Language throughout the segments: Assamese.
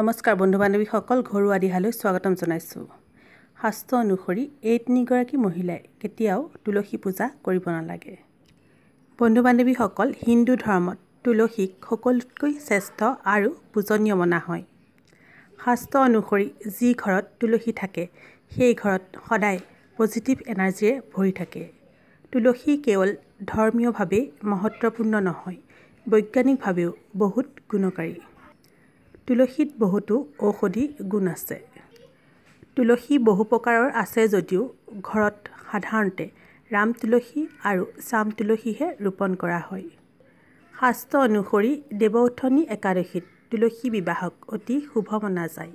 নমস্কাৰ বন্ধু বান্ধৱীসকল ঘৰুৱা দিহালৈ স্বাগতম জনাইছোঁ শাস্ত্ৰ অনুসৰি এই তিনিগৰাকী মহিলাই কেতিয়াও তুলসী পূজা কৰিব নালাগে বন্ধু বান্ধৱীসকল হিন্দু ধৰ্মত তুলসীক সকলোতকৈ শ্ৰেষ্ঠ আৰু পূজনীয় মনা হয় শাস্ত্ৰ অনুসৰি যি ঘৰত তুলসী থাকে সেই ঘৰত সদায় পজিটিভ এনাৰ্জিৰে ভৰি থাকে তুলসী কেৱল ধৰ্মীয়ভাৱেই মহত্বপূৰ্ণ নহয় বৈজ্ঞানিকভাৱেও বহুত গুণকাৰী তুলসীত বহুতো ঔষধি গুণ আছে তুলসী বহু প্ৰকাৰৰ আছে যদিও ঘৰত সাধাৰণতে ৰাম তুলসী আৰু চাম তুলসীহে ৰোপণ কৰা হয় শাস্ত্ৰ অনুসৰি দেৱউঠনি একাদশীত তুলসী বিবাহক অতি শুভ মনা যায়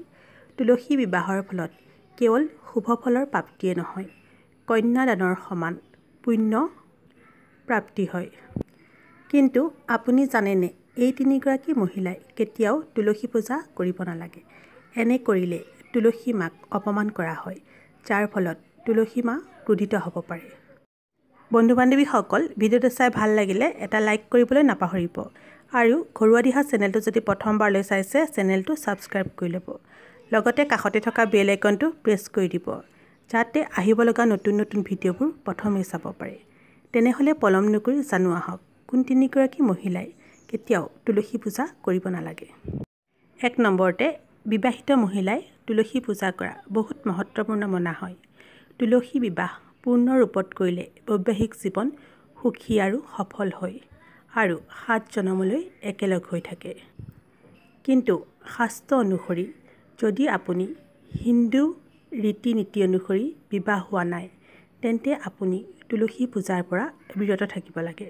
তুলসী বিবাহৰ ফলত কেৱল শুভ ফলৰ প্ৰাপ্তিয়ে নহয় কন্যাদানৰ সমান পুণ্য প্ৰাপ্তি হয় কিন্তু আপুনি জানেনে এই তিনিগৰাকী মহিলাই কেতিয়াও তুলসী পূজা কৰিব নালাগে এনে কৰিলে তুলসী মাক অপমান কৰা হয় যাৰ ফলত তুলসী মা ক্ৰোধিত হ'ব পাৰে বন্ধু বান্ধৱীসকল ভিডিঅ'টো চাই ভাল লাগিলে এটা লাইক কৰিবলৈ নাপাহৰিব আৰু ঘৰুৱা দিহা চেনেলটো যদি প্ৰথমবাৰলৈ চাইছে চেনেলটো ছাবস্ক্ৰাইব কৰি ল'ব লগতে কাষতে থকা বেল আইকনটো প্ৰেছ কৰি দিব যাতে আহিব লগা নতুন নতুন ভিডিঅ'বোৰ প্ৰথমেই চাব পাৰে তেনেহ'লে পলম নকৰি জানো আহক কোন তিনিগৰাকী মহিলাই কেতিয়াও তুলসী পূজা কৰিব নালাগে এক নম্বৰতে বিবাহিত মহিলাই তুলসী পূজা কৰা বহুত মহত্বপূৰ্ণ মনা হয় তুলসী বিবাহ পূৰ্ণ ৰূপত কৰিলে বৈবাহিক জীৱন সুখী আৰু সফল হয় আৰু সাত জনমলৈ একেলগ হৈ থাকে কিন্তু শাস্ত্ৰ অনুসৰি যদি আপুনি হিন্দু ৰীতি নীতি অনুসৰি বিবাহ হোৱা নাই তেন্তে আপুনি তুলসী পূজাৰ পৰা বিৰত থাকিব লাগে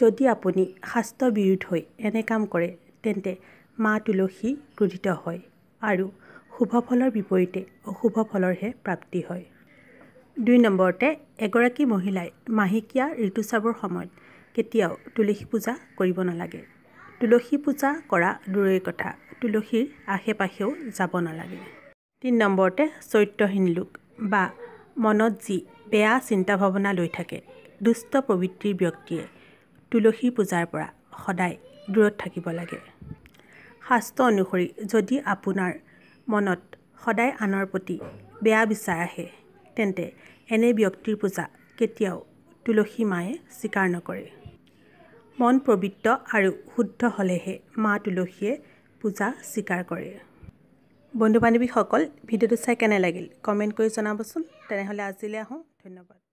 যদি আপুনি শাস্ত্ৰ শাস্ত্ৰবিৰোধ হৈ এনে কাম কৰে তেন্তে মা তুলসী ক্ৰোধিত হয় আৰু শুভ ফলৰ বিপৰীতে অশুভ ফলৰহে প্ৰাপ্তি হয় দুই নম্বৰতে এগৰাকী মহিলাই মাহেকীয়া ঋতুস্ৰাৱৰ সময়ত কেতিয়াও তুলসী পূজা কৰিব নালাগে তুলসী পূজা কৰা দূৰৈৰ কথা তুলসীৰ আশে পাশেও যাব নালাগে তিনি নম্বৰতে চৰিত্ৰহীন লোক বা মনত যি বেয়া চিন্তা ভাৱনা লৈ থাকে দুষ্ট প্ৰবৃত্তিৰ ব্যক্তিয়ে তুলসী পূজাৰ পৰা সদায় দূৰত থাকিব লাগে শাস্ত্ৰ অনুসৰি যদি আপোনাৰ মনত সদায় আনৰ প্ৰতি বেয়া বিচাৰ আহে তেন্তে এনে ব্যক্তিৰ পূজা কেতিয়াও তুলসী মায়ে স্বীকাৰ নকৰে মন পবিত্ৰ আৰু শুদ্ধ হ'লেহে মা তুলসীয়ে পূজা স্বীকাৰ কৰে বন্ধু বান্ধৱীসকল ভিডিঅ'টো চাই কেনে লাগিল কমেণ্ট কৰি জনাবচোন তেনেহ'লে আজিলৈ আহোঁ ধন্যবাদ